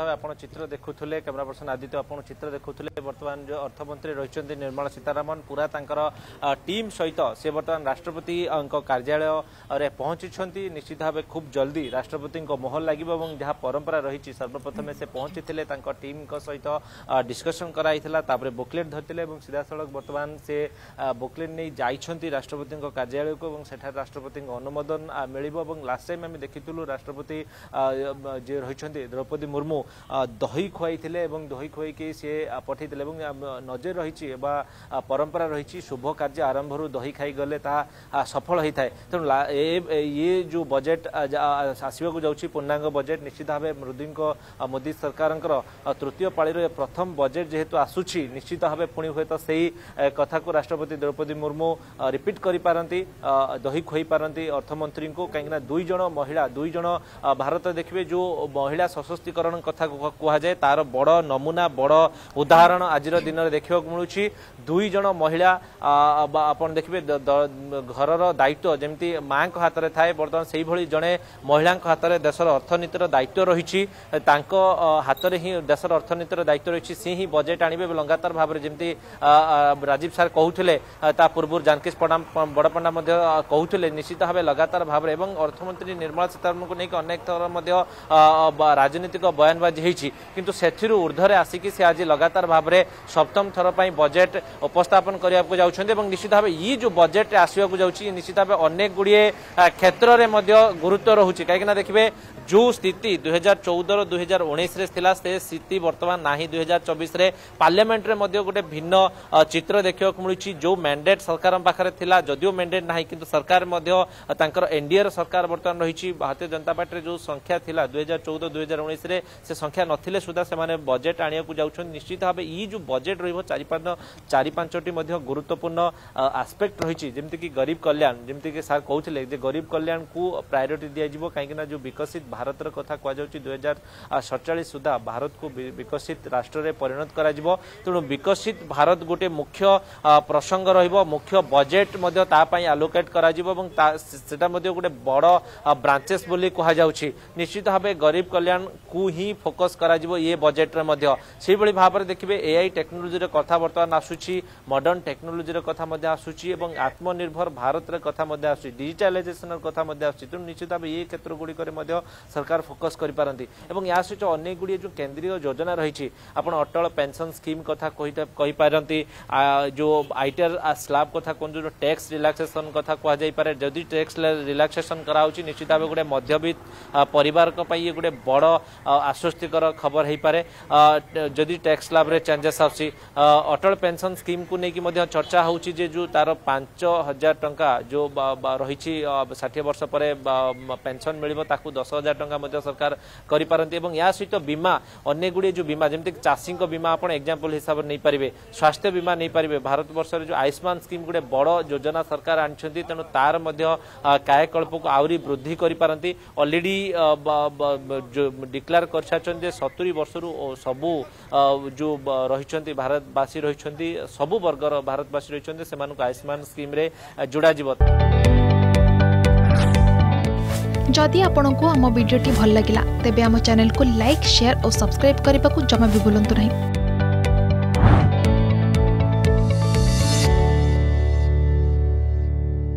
ভাবে আপনার চিত্র দেখুলে ক্যামেরা পর্সন আদিত্য আপনার চিত্র দেখুলে বর্তমান যে অর্থমন্ত্রী রয়েছেন নির্মলা সীতারমন পুরা তাঁর টিম সহ সে বর্তমান রাষ্ট্রপতি কার্যালয় পৌঁছিছেন নিশ্চিত ভাবে খুব জলদি রাষ্ট্রপতি মোহর লাগবে এবং যা পরম্পরা রয়েছে সর্বপ্রথমে সে পৌঁছিলে তাঁর টিম সহ ডিসকসন করা হয়েছিল তাপরে বুকলেট ধরলে এবং সিধাসলখ বর্তমান সে বুকলেট নিয়ে যাইছেন রাষ্ট্রপতি কার্যালয় এবং সেখানে রাষ্ট্রপতি অনুমোদন মিলব এবং লাস্ট টাইম আমি দেখি রাষ্ট্রপতি যে রয়েছেন দ্রৌপদী মুর্মু ମୁଁ ଦହି ଖୁଆଇଥିଲେ ଏବଂ ଦହି ଖୁଆଇକି ସିଏ ପଠାଇଥିଲେ ଏବଂ ନଜର ରହିଛି ବା ପରମ୍ପରା ରହିଛି ଶୁଭ କାର୍ଯ୍ୟ ଆରମ୍ଭରୁ ଦହି ଖାଇଗଲେ ତାହା ସଫଳ ହୋଇଥାଏ ତେଣୁ ଇଏ ଯେଉଁ ବଜେଟ୍ ଆସିବାକୁ ଯାଉଛି ପୂର୍ଣ୍ଣାଙ୍ଗ ବଜେଟ୍ ନିଶ୍ଚିତ ଭାବେ ମୋଦିଙ୍କ ମୋଦି ସରକାରଙ୍କର ତୃତୀୟ ପାଳିର ପ୍ରଥମ ବଜେଟ୍ ଯେହେତୁ ଆସୁଛି ନିଶ୍ଚିତ ଭାବେ ପୁଣି ହୁଏତ ସେହି କଥାକୁ ରାଷ୍ଟ୍ରପତି ଦ୍ରୌପଦୀ ମୁର୍ମୁ ରିପିଟ୍ କରିପାରନ୍ତି ଦହି ଖୁଆଇପାରନ୍ତି ଅର୍ଥମନ୍ତ୍ରୀଙ୍କୁ କାହିଁକିନା ଦୁଇ ଜଣ ମହିଳା ଦୁଇ ଜଣ ଭାରତ ଦେଖିବେ ଯେଉଁ ମହିଳା ସଶକ୍ତିକରଣ କଥା କୁହାଯାଏ ତାର ବଡ଼ ନମୁନା ବଡ଼ ଉଦାହରଣ ଆଜିର ଦିନରେ ଦେଖିବାକୁ ମିଳୁଛି ଦୁଇ ଜଣ ମହିଳା ଆପଣ ଦେଖିବେ ଘରର ଦାୟିତ୍ୱ ଯେମିତି ମାଆଙ୍କ ହାତରେ ଥାଏ ବର୍ତ୍ତମାନ ସେଇଭଳି ଜଣେ ମହିଳାଙ୍କ ହାତରେ ଦେଶର ଅର୍ଥନୀତିର ଦାୟିତ୍ୱ ରହିଛି ତାଙ୍କ ହାତରେ ହିଁ ଦେଶର ଅର୍ଥନୀତିର ଦାୟିତ୍ୱ ରହିଛି ସେ ହିଁ ବଜେଟ୍ ଆଣିବେ ଲଗାତାର ଭାବରେ ଯେମିତି ରାଜୀବ ସାର୍ କହୁଥିଲେ ତା ପୂର୍ବରୁ ଜାନକିଶ ବଡ଼ପଣ୍ଡା ମଧ୍ୟ କହୁଥିଲେ ନିଶ୍ଚିତ ଭାବେ ଲଗାତାର ଭାବରେ ଏବଂ ଅର୍ଥମନ୍ତ୍ରୀ ନିର୍ମଳା ସୀତାରମଣଙ୍କୁ ନେଇକି ଅନେକ ଥର ମଧ୍ୟ ରାଜନୈତିକ ବୟାନବାଜି ହୋଇଛି କିନ୍ତୁ ସେଥିରୁ ଉର୍ଦ୍ଧ୍ୱରେ ଆସିକି ସେ ଆଜି ଲଗାତାର ଭାବରେ ସପ୍ତମ ଥର ପାଇଁ ବଜେଟ୍ ଉପସ୍ଥାପନ କରିବାକୁ ଯାଉଛନ୍ତି ଏବଂ ନିଶ୍ଚିତ ଭାବେ ଇ ଯେଉଁ ବଜେଟ୍ରେ ଆସିବାକୁ ଯାଉଛି ନିଶ୍ଚିତ ଭାବେ ଅନେକ ଗୁଡ଼ିଏ କ୍ଷେତ୍ରରେ ମଧ୍ୟ ଗୁରୁତ୍ୱ ରହୁଛି କାହିଁକିନା ଦେଖିବେ ଯେଉଁ ସ୍ଥିତି ଦୁଇହଜାର ଚଉଦର ଦୁଇହଜାର ଉଣେଇଶରେ ଥିଲା ସେ ସ୍ଥିତି ବର୍ତ୍ତମାନ ନାହିଁ ଦୁଇହଜାର ଚବିଶରେ ପାର୍ଲାମେଣ୍ଟରେ ମଧ୍ୟ ଗୋଟେ ଭିନ୍ନ ଚିତ୍ର ଦେଖିବାକୁ ମିଳୁଛି ଯେଉଁ ମ୍ୟାଣ୍ଡେଟ୍ ସରକାରଙ୍କ ପାଖରେ ଥିଲା ଯଦିଓ ମ୍ୟାଣ୍ଡେଟ୍ ନାହିଁ କିନ୍ତୁ ସରକାର ମଧ୍ୟ ତାଙ୍କର ଏନ୍ଡିଏର ସରକାର ବର୍ତ୍ତମାନ ରହିଛି ଭାରତୀୟ ଜନତା ପାର୍ଟିରେ ଯେଉଁ ସଂଖ୍ୟା ଥିଲା ଦୁଇହଜାର ଚଉଦ ଦୁଇହଜାର ଉଣେଇଶରେ ସେ ସଂଖ୍ୟା ନଥିଲେ ସୁଦ୍ଧା ସେମାନେ ବଜେଟ୍ ଆଣିବାକୁ ଯାଉଛନ୍ତି ନିଶ୍ଚିତ ଭାବେ ଇ ଯେଉଁ ବଜେଟ୍ ରହିବ ଚାରି ପାଞ୍ଚ চারি পাঁচটি মধ্যে গুরুত্বপূর্ণ আসপেক্ট রয়েছে যেমিকি গরিব কল্যাণ যেমিকি স্যার কৌলে যে গরিব কল্যাণকু প্রায়োরিটি দিয়াযিব কাইকিনা যে বিকশিত ভারতর কথা কুযাচ্ছে দুই হাজার সতচাশ সুদ্ধা ভারতকু বিকশিত রাষ্ট্রে পরিণত করা তেমন বিকশিত ভারত গোটে মুখ্য প্রসঙ্গ রহব মুখ্য বজেট মধ্যে তাপাই আলোকেট করা এবং সেটা মধ্যে গোটে বড় ব্রাঞ্চেস বলে কুহযাচ্ছে নিশ্চিত ভাবে গরিব কল্যাণকু হি ফোকস করা ইয়ে বজেটরে মধ্যে সেইভাবে ভাবে দেখবে এআই টেকনোলোজির কথা বর্তমান আসুছি ଆସୁଛି ମଡର୍ଣ୍ଣ ଟେକ୍ନୋଲୋଜିର କଥା ମଧ୍ୟ ଆସୁଛି ଏବଂ ଆତ୍ମନିର୍ଭର ଭାରତର କଥା ମଧ୍ୟ ଆସୁଛି ଡିଜିଟାଲାଇଜେସନର କଥା ମଧ୍ୟ ଆସୁଛି ତେଣୁ ନିଶ୍ଚିତ ଭାବେ ଏ କ୍ଷେତ୍ର ଗୁଡ଼ିକରେ ମଧ୍ୟ ସରକାର ଫୋକସ୍ କରିପାରନ୍ତି ଏବଂ ଏହା ସହିତ ଅନେକ ଗୁଡ଼ିଏ ଯେଉଁ କେନ୍ଦ୍ରୀୟ ଯୋଜନା ରହିଛି ଆପଣ ଅଟଳ ପେନ୍ସନ୍ ସ୍କିମ୍ କଥା କହିପାରନ୍ତି ଯେଉଁ ଆଇଟିଆର୍ ସ୍ଲାବ୍ କଥା କୁହନ୍ତୁ ଯେଉଁ ଟ୍ୟାକ୍ସ ରିଲାକ୍ସେସନ୍ କଥା କୁହାଯାଇପାରେ ଯଦି ଟ୍ୟାକ୍ସ ରିଲାକ୍ସେସନ୍ କରାହେଉଛି ନିଶ୍ଚିତ ଭାବେ ଗୋଟେ ମଧ୍ୟବିତ୍ତ ପରିବାରଙ୍କ ପାଇଁ ଇଏ ଗୋଟେ ବଡ଼ ଆଶ୍ୱସ୍ତିକର ଖବର ହେଇପାରେ ଯଦି ଟ୍ୟାକ୍ସ ସ୍ଲାବ୍ରେ ଚେଞ୍ଜେସ୍ ଆସୁଛି ଅଟଳ ପେନ୍ସନ୍ ସ୍କିମ୍ କୁ ନେଇକି ମଧ୍ୟ ଚର୍ଚ୍ଚା ହେଉଛି ଯେ ଯେଉଁ ତାର ପାଞ୍ଚ ହଜାର ଟଙ୍କା ଯେଉଁ ରହିଛି ଷାଠିଏ ବର୍ଷ ପରେ ପେନ୍ସନ୍ ମିଳିବ ତାକୁ ଦଶ ହଜାର ଟଙ୍କା ମଧ୍ୟ ସରକାର କରିପାରନ୍ତି ଏବଂ ଏହା ସହିତ ବୀମା ଅନେକ ଗୁଡ଼ିଏ ଯେଉଁ ବୀମା ଯେମିତି ଚାଷୀଙ୍କ ବୀମା ଆପଣ ଏକ୍ଜାମ୍ପଲ୍ ହିସାବରେ ନେଇପାରିବେ ସ୍ୱାସ୍ଥ୍ୟ ବୀମା ନେଇପାରିବେ ଭାରତବର୍ଷରେ ଯେଉଁ ଆୟୁଷ୍ମାନ ସ୍କିମ୍ ଗୋଟେ ବଡ଼ ଯୋଜନା ସରକାର ଆଣିଛନ୍ତି ତେଣୁ ତାର ମଧ୍ୟ କାୟକଳ୍ପକୁ ଆହୁରି ବୃଦ୍ଧି କରିପାରନ୍ତି ଅଲରେଡ଼ି ଡିକ୍ଲାର କରିସାରିଛନ୍ତି ଯେ ସତୁରି ବର୍ଷରୁ ସବୁ ଯେଉଁ ରହିଛନ୍ତି ଭାରତବାସୀ ରହିଛନ୍ତି সবু বর্গর ভারতবাসী রইছন সেমানকো আইশমান স্কিম রে জুড়া jibot যদি আপনক হাম ভিডিওটি ভাল লাগিলা তেবে হাম চ্যানেল কো লাইক শেয়ার অ সাবস্ক্রাইব করিবা কো জমা ভি বুলন্ত নাহি